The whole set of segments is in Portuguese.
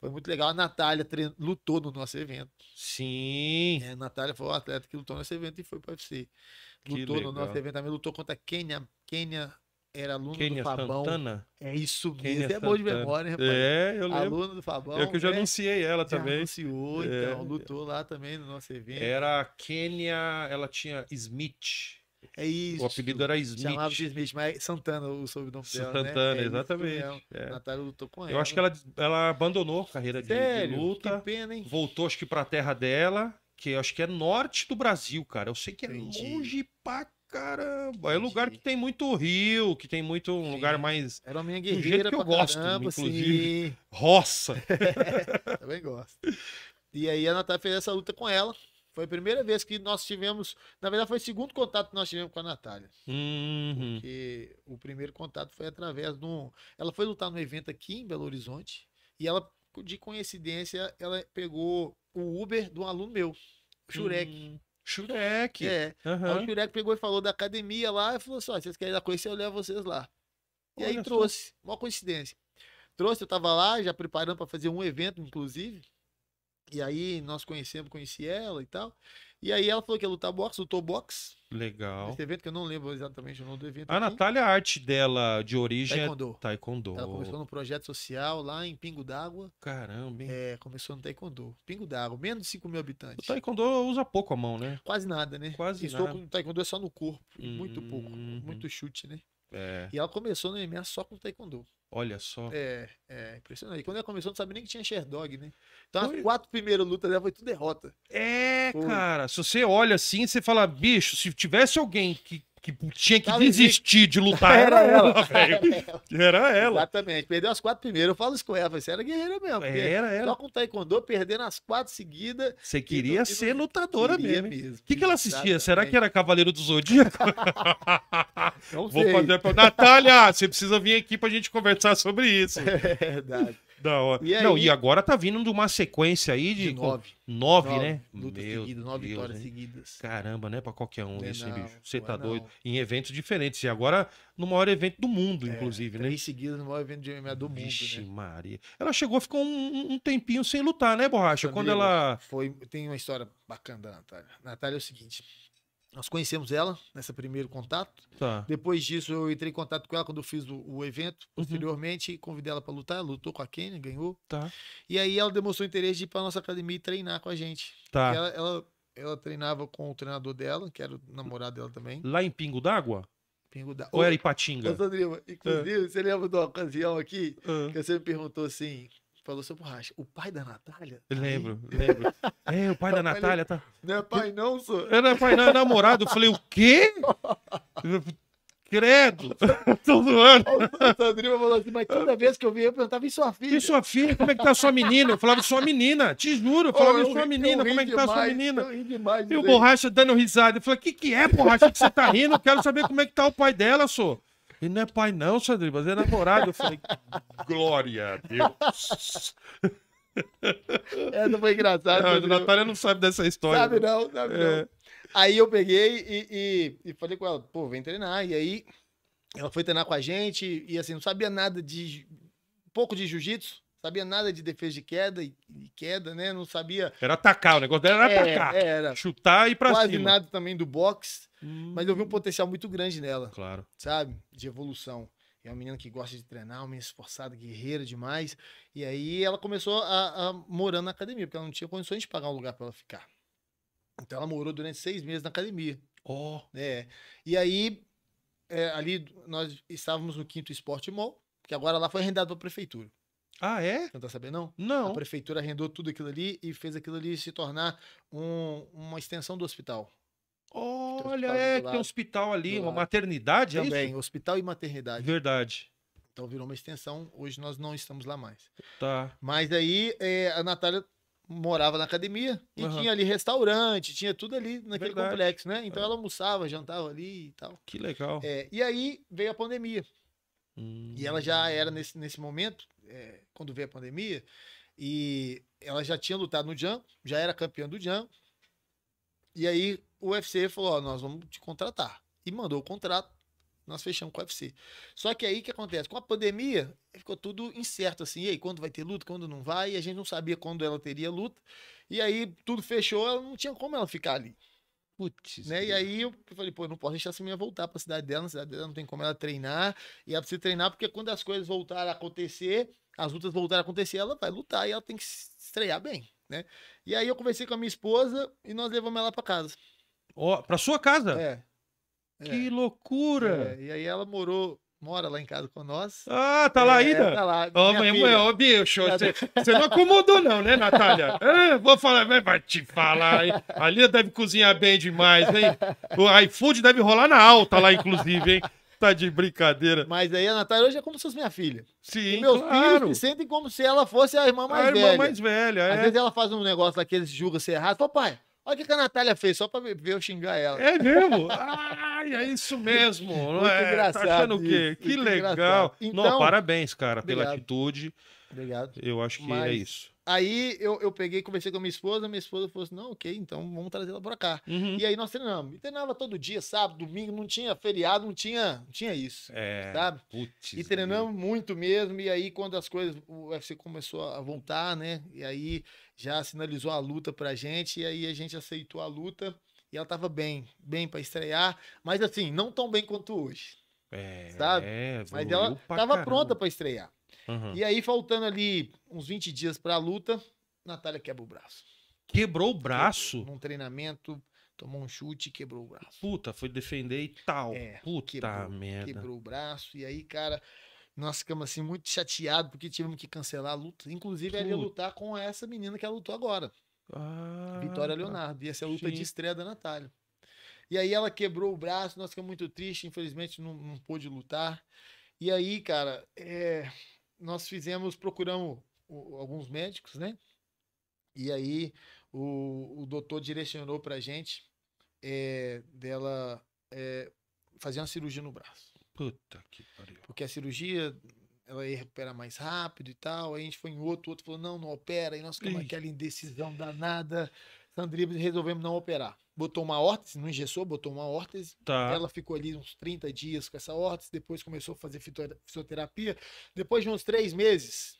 Foi muito legal. A Natália trein... lutou no nosso evento. Sim. É, a Natália foi o atleta que lutou no nosso evento e foi para o UFC. Lutou no nosso evento também, lutou contra a Kenya. Kenya era aluno Kenia do Fabão. Santana. É isso mesmo. Kenia é bom de memória, rapaz. É, eu lembro. Aluno do Fabão. é que eu já é. anunciei ela também. anunciou, então, é. então. Lutou lá também no nosso evento. Era a Kenya, ela tinha Smith. É isso. O apelido era Smith. Chamava de Smith, mas é Santana o sobrenome dela. Né? Santana, né? é exatamente. É. Natália lutou com ela. Eu acho que ela, ela abandonou a carreira de, de luta. Que pena, hein? Voltou, acho que, pra terra dela, que eu acho que é norte do Brasil, cara. Eu sei que é Entendi. longe pra caramba. É lugar que tem muito rio, que tem muito um lugar mais. Era uma minha guerreira um jeito que eu gosto, caramba, inclusive. Assim. Roça. Também gosto. E aí a Natália fez essa luta com ela. Foi a primeira vez que nós tivemos. Na verdade, foi o segundo contato que nós tivemos com a Natália. Uhum. Porque o primeiro contato foi através de um. Ela foi lutar no evento aqui em Belo Horizonte. E ela, de coincidência, ela pegou o Uber de um aluno meu, Jurek. Uhum. Shurek. É. Uhum. o Shurek pegou e falou da academia lá e falou assim: vocês querem dar conhecer, eu levo vocês lá. E Olha aí trouxe, só. uma coincidência. Trouxe, eu tava lá, já preparando para fazer um evento, inclusive. E aí nós conhecemos, conheci ela e tal. E aí ela falou que ia lutar boxe, lutou boxe. Legal. Esse evento que eu não lembro exatamente o nome do evento. A aqui. Natália, a arte dela de origem é taekwondo. é taekwondo. Ela começou no projeto social lá em Pingo d'Água. Caramba, hein? É, começou no taekwondo. Pingo d'Água, menos de 5 mil habitantes. O taekwondo usa pouco a mão, né? Quase nada, né? Quase e nada. Soco, taekwondo é só no corpo, muito hum, pouco. Uhum. Muito chute, né? É. E ela começou no MMA só com taekwondo. Olha só. É, é, impressionante. E quando ela começou, não sabia nem que tinha Sherdog, né? Então foi... as quatro primeiras lutas dela foi tudo derrota. É, foi. cara. Se você olha assim, você fala, bicho, se tivesse alguém que que tinha que Tava desistir de lutar era, ela, velho. Era ela. Exatamente. Perdeu as quatro primeiras. Eu falo isso com ela. você era guerreira mesmo. Era, era. Só com taekwondo, perdendo as quatro seguidas. Você queria ser lutadora queria mesmo. O que, que ela assistia? Exatamente. Será que era Cavaleiro do Zodíaco? Não Vou sei. Natália, você precisa vir aqui pra gente conversar sobre isso. É verdade. Da hora. E aí, não, e agora tá vindo de uma sequência aí de, de nove. Nove, nove. né? Lutas Meu seguidas, nove Deus, vitórias né? seguidas. Caramba, né? Pra qualquer um é isso, não, bicho? Você é tá doido. Em eventos diferentes. E agora no maior evento do mundo, é, inclusive, né? três né? seguidas no maior evento de MMA do Vixe mundo. Né? Maria. Ela chegou, ficou um, um, tempinho sem lutar, né, borracha? Quando ela. Foi, tem uma história bacana da Natália. Natália é o seguinte nós conhecemos ela nesse primeiro contato. Tá. Depois disso, eu entrei em contato com ela quando eu fiz o, o evento. Uhum. Posteriormente, uhum. convidei ela para lutar. Ela lutou com a Kenya, ganhou. Tá. E aí ela demonstrou interesse de ir para nossa academia e treinar com a gente. Tá. Ela, ela, ela, treinava com o treinador dela, que era o namorado dela também. Lá em Pingo d'Água? Pingo d'Água. Ou era Ipatinga? Sandrinho, inclusive, é. você lembra de uma ocasião aqui é. que você me perguntou assim: falou seu borracha. O pai da Natália? Tá lembro, aí. lembro. É, o pai da Natália tá. Não é pai, não, senhor. Eu não é pai, não, é namorado. Eu falei, o quê? Credo! Tô zoando. O Sandrinho falou assim, mas toda vez que eu via, eu perguntava, e sua filha? E sua filha? Como é que tá sua menina? Eu falava, sua menina, te juro. Eu falava, e sua ri, menina, como é que tá demais, tá sua menina? Eu ri demais. E o Borracha dando risada. Eu falei, que que é, Borracha, que você tá rindo? Eu quero saber como é que tá o pai dela, senhor. E não é pai, não, Sandrinho, mas é namorado. Eu falei, glória a Deus. É, não foi Não, a Natália não sabe dessa história. Sabe né? não, sabe é. não. Aí eu peguei e, e, e, falei com ela, pô, vem treinar. E aí ela foi treinar com a gente e assim, não sabia nada de... Pouco de jiu-jitsu sabia nada de defesa de queda e queda, né? Não sabia. Era atacar, o negócio dela era é, atacar. É, era. Chutar e pra Quase cima. Quase nada também do boxe, hum. mas eu vi um hum. potencial muito grande nela. Claro. Sabe? De evolução. É uma menina que gosta de treinar, uma menina esforçada, guerreira demais. E aí ela começou a, a morar na academia, porque ela não tinha condições de pagar um lugar para ela ficar. Então ela morou durante seis meses na academia. Ó. Oh. É. E aí, é, ali nós estávamos no quinto esporte mall, que agora lá foi arrendado pela prefeitura. Ah, é? Não tá sabendo, não? Não. A prefeitura arrendou tudo aquilo ali e fez aquilo ali se tornar um, uma extensão do hospital. Olha, tem é, lado, tem um hospital ali, é, uma maternidade, é Também, isso? hospital e maternidade. Verdade. Então virou uma extensão, hoje nós não estamos lá mais. Tá. Mas aí é, a Natália morava na academia e uhum. tinha ali restaurante, tinha tudo ali naquele Verdade. complexo, né? Então é. ela almoçava, jantava ali e tal. Que legal. É, e aí veio a pandemia. Hum. E ela já hum. era nesse, nesse momento, é, quando veio a pandemia, e ela já tinha lutado no Jam, já era campeã do Jam. E aí o UFC falou: Ó, nós vamos te contratar. E mandou o contrato, nós fechamos com o UFC. Só que aí o que acontece? Com a pandemia, ficou tudo incerto assim. E aí, quando vai ter luta, quando não vai? E a gente não sabia quando ela teria luta. E aí tudo fechou, ela não tinha como ela ficar ali. Putz. Né? E aí eu falei, pô, eu não posso deixar essa menina voltar pra cidade dela, na cidade dela não tem como ela treinar. E ela precisa treinar, porque quando as coisas voltarem a acontecer, as lutas voltarem a acontecer, ela vai lutar e ela tem que se estrear bem, né? E aí eu conversei com a minha esposa e nós levamos ela pra casa. Ó, oh, pra sua casa? É. Que é. loucura! É. E aí ela morou mora lá em casa com nós. Ah, tá lá é, ainda? Tá lá. Ó, minha mãe, ô, bicho, tá você, você não acomodou não, né, Natália? vou falar, vai te falar. Hein? A Lina deve cozinhar bem demais, hein? O iFood deve rolar na alta lá, inclusive, hein? Tá de brincadeira. Mas aí a Natália hoje é como se fosse minha filha. Sim, e meus claro. filhos sentem como se ela fosse a irmã mais a velha. A irmã mais velha, é. Às vezes ela faz um negócio daqueles julga ser errado. Pô, pai, olha o que a Natália fez, só pra ver eu xingar ela. É mesmo? Ah! É, é isso mesmo. Muito é, tá engraçado. Tá achando o quê? Que legal. Então, Não, parabéns, cara, obrigado. pela atitude. Obrigado. Eu acho que é Mas... é isso. Aí eu, eu peguei, conversei com a minha esposa, minha esposa falou assim: não, ok, então vamos trazer ela pra cá. Uhum. E aí nós treinamos. E treinava todo dia, sábado, domingo, não tinha feriado, não tinha, não tinha isso. É, sabe? Putz, e treinamos meu. muito mesmo. E aí, quando as coisas, o UFC começou a voltar, né? E aí já sinalizou a luta pra gente, e aí a gente aceitou a luta. E ela tava bem, bem para estrear, mas assim, não tão bem quanto hoje. É, sabe? É, mas ela tava caramba. pronta para estrear. Uhum. E aí, faltando ali uns 20 dias para a luta, Natália quebra o braço. Quebrou o braço? Num treinamento, tomou um chute e quebrou o braço. Puta, foi defender e tal. É, Puta quebrou, merda. Quebrou o braço. E aí, cara, nós ficamos assim muito chateados porque tivemos que cancelar a luta. Inclusive, Puta. ela ia lutar com essa menina que ela lutou agora. Ah, Vitória tá. Leonardo. E essa a luta sim. de estreia da Natália. E aí ela quebrou o braço, nós ficamos muito tristes, infelizmente não, não pôde lutar. E aí, cara, é, nós fizemos, procuramos alguns médicos, né? E aí o, o doutor direcionou pra gente é, dela é, fazer uma cirurgia no braço. Puta que pariu. Porque a cirurgia ela ia recuperar mais rápido e tal. Aí a gente foi em outro, outro falou, não, não opera. E nós ficamos aquela indecisão danada. Sandrinha, resolvemos não operar. Botou uma órtese, não engessou, botou uma órtese. Tá. Ela ficou ali uns 30 dias com essa órtese, depois começou a fazer fisioterapia. Depois de uns três meses,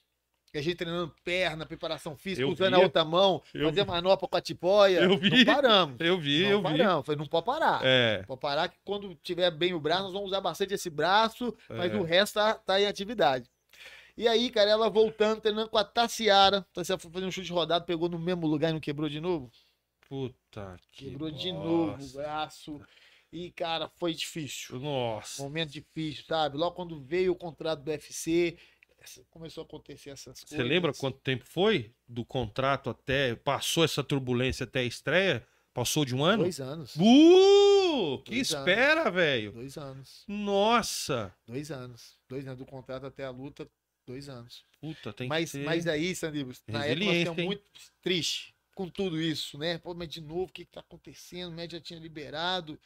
que a gente treinando perna, preparação física, eu usando via, a outra mão, fazer manopla com a tipóia. Eu vi. Não paramos. Eu vi, não eu paramos. vi. Falei, não pode parar. É. Não pode parar que quando tiver bem o braço, nós vamos usar bastante esse braço, mas é. o resto tá, tá, em atividade. E aí, cara, ela voltando, treinando com a Tassiara. Tassiara foi fazer um chute rodado, pegou no mesmo lugar e não quebrou de novo? Puta que Quebrou bosta. de novo o braço. E, cara, foi difícil. Nossa. Momento difícil, sabe? Logo quando veio o contrato do UFC, começou a acontecer essas coisas. Você lembra quanto tempo foi do contrato até. Passou essa turbulência até a estreia? Passou de um ano? Dois anos. Uh! Que Dois espera, velho! Dois anos. Nossa! Dois anos. Dois anos do contrato até a luta, dois anos. Puta, tem mas, que Mas aí, Sandibos, na época eu fiquei muito triste com tudo isso, né? Pô, mas de novo, o que que tá acontecendo? O médio já tinha liberado,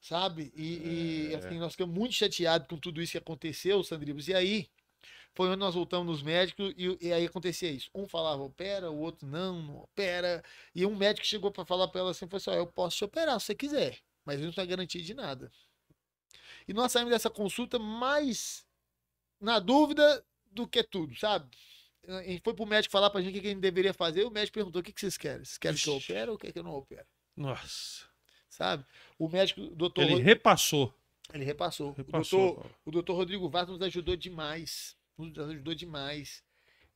sabe? E, é... e assim, nós ficamos muito chateados com tudo isso que aconteceu, Sandribos. E aí, foi onde nós voltamos nos médicos e, e aí acontecia isso. Um falava opera, o outro não, não opera. E um médico chegou para falar para ela assim, foi assim, eu posso te operar se você quiser, mas não está garantia de nada. E nós saímos dessa consulta mais na dúvida do que tudo, sabe? A gente foi pro médico falar pra gente o que a gente deveria fazer, e o médico perguntou: o que, vocês querem? Vocês querem que eu opere ou que, que eu não opere? Nossa. Sabe? O médico, o doutor. Ele repassou. Ele repassou. repassou o, doutor, o doutor Rodrigo Vaz nos ajudou demais nos ajudou demais.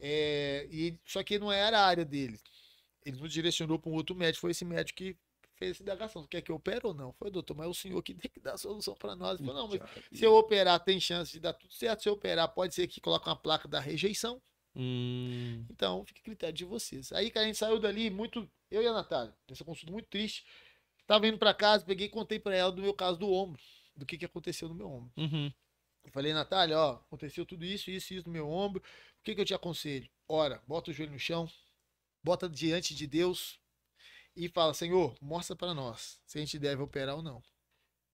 É, e, só que não era a área dele. Ele nos direcionou para um outro médico, foi esse médico que fez essa indagação. Quer que eu opere ou não? Foi, doutor, mas é o senhor que tem que dar a solução para nós. Ele falou, não, mas se eu operar, tem chance de dar tudo certo. Se eu operar, pode ser que coloque uma placa da rejeição. Hum. Então, fica a critério de vocês. Aí, cara, a gente saiu dali muito. Eu e a Natália, nessa consulta muito triste. Tava indo para casa, peguei e contei para ela do meu caso do ombro, do que, que aconteceu no meu ombro. Uhum. Eu falei, Natália, ó, aconteceu tudo isso, isso, isso no meu ombro. O que, que eu te aconselho? Ora, bota o joelho no chão, bota diante de Deus e fala, Senhor, mostra para nós se a gente deve operar ou não.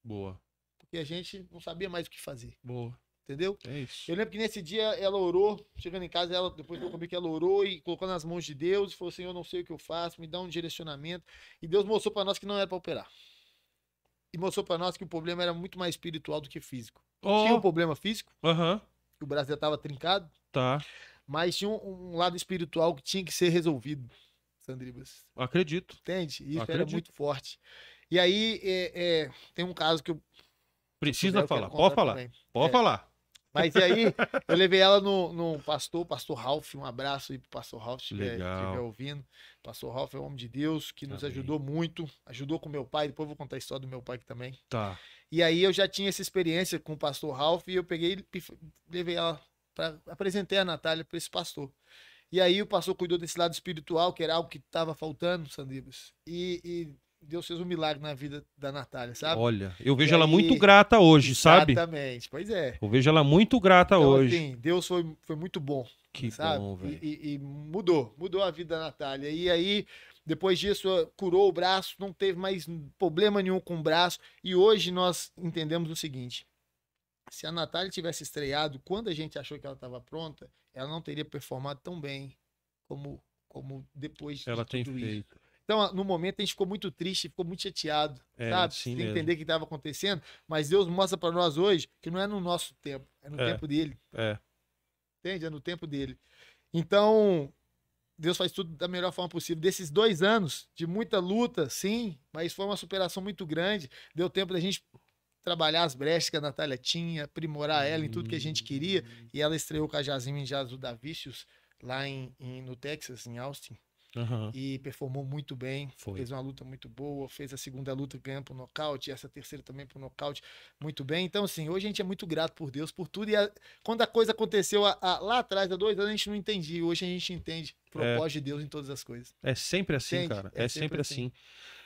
Boa. Porque a gente não sabia mais o que fazer. Boa. Entendeu? É isso. Eu lembro que nesse dia ela orou, chegando em casa, ela depois eu comigo que ela orou e colocou nas mãos de Deus e falou: Senhor, não sei o que eu faço, me dá um direcionamento. E Deus mostrou para nós que não era para operar e mostrou para nós que o problema era muito mais espiritual do que físico. Oh. Tinha um problema físico, uhum. que o Brasil estava trincado. Tá. Mas tinha um, um, lado espiritual que tinha que ser resolvido, Sandribas. Acredito. Entende? Isso Acredito. era muito forte. E aí, é, é, tem um caso que eu. Precisa falar, pode falar. Pode é, falar. Mas e aí, eu levei ela no, no pastor, pastor Ralph, um abraço aí pro pastor Ralph, se estiver, ouvindo. Pastor Ralph é um homem de Deus que nos Amém. ajudou muito, ajudou com meu pai, depois eu vou contar a história do meu pai também. Tá. E aí eu já tinha essa experiência com o pastor Ralph e eu peguei levei ela para apresentei a Natália para esse pastor. E aí o pastor cuidou desse lado espiritual, que era algo que estava faltando, Sandibas. E, e Deus fez um milagre na vida da Natália, sabe? Olha, eu vejo e ela aí... muito grata hoje, sabe? Exatamente, pois é. Eu vejo ela muito grata então, hoje. Sim, Deus foi, foi muito bom. Que sabe? bom, velho. E, e, mudou, mudou a vida da Natália. E aí, depois disso, curou o braço, não teve mais problema nenhum com o braço. E hoje nós entendemos o seguinte: se a Natália tivesse estreado quando a gente achou que ela estava pronta, ela não teria performado tão bem como, como depois ela de tem feito. Isso. Então, ah, no momento, a gente ficou muito triste, ficou muito chateado, é, sabe? Sem Tem que mesmo. entender o que estava acontecendo. Mas Deus mostra para nós hoje que não é no nosso tempo, é no é, tempo dele. É. Entende? É no tempo dele. Então, Deus faz tudo da melhor forma possível. Desses dois anos de muita luta, sim, mas foi uma superação muito grande. Deu tempo da gente trabalhar as brechas que a Natália tinha, aprimorar ela em tudo que a gente queria. E ela estreou com a Jasmine Jazz do Davícios lá em, em, no Texas, em Austin. Uhum. E performou muito bem. Foi. Fez uma luta muito boa. Fez a segunda luta ganhando por nocaute. E essa terceira também por nocaute. Muito bem. Então, assim, hoje a gente é muito grato por Deus por tudo. E a, quando a coisa aconteceu a, a, lá atrás, há dois anos, a gente não entendia. Hoje a gente entende o é. propósito é, de Deus em todas as coisas. É sempre assim, Entende? cara. É, é sempre, sempre assim. assim.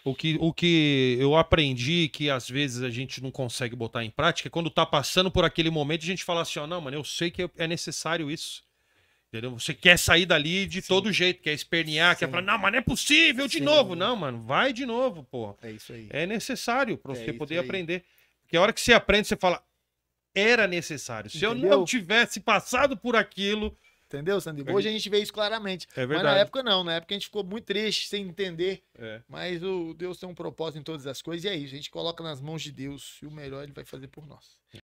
O, que, o que eu aprendi que às vezes a gente não consegue botar em prática é quando tá passando por aquele momento a gente fala assim: ó, oh, não, mano, eu sei que é, é necessário isso. Entendeu? Você quer sair dali de Sim. todo jeito, quer espernear, Sim. quer falar, não, mas não é possível de Sim. novo. Não, mano, vai de novo, porra. É isso aí. É necessário para é você é poder aprender. Porque a hora que você aprende, você fala, era necessário. Se Entendeu? eu não tivesse passado por aquilo. Entendeu, Sandy? Hoje a gente vê isso claramente. É verdade. Mas na época não, na época a gente ficou muito triste, sem entender. É. Mas o Deus tem um propósito em todas as coisas e é isso. A gente coloca nas mãos de Deus e o melhor ele vai fazer por nós. É.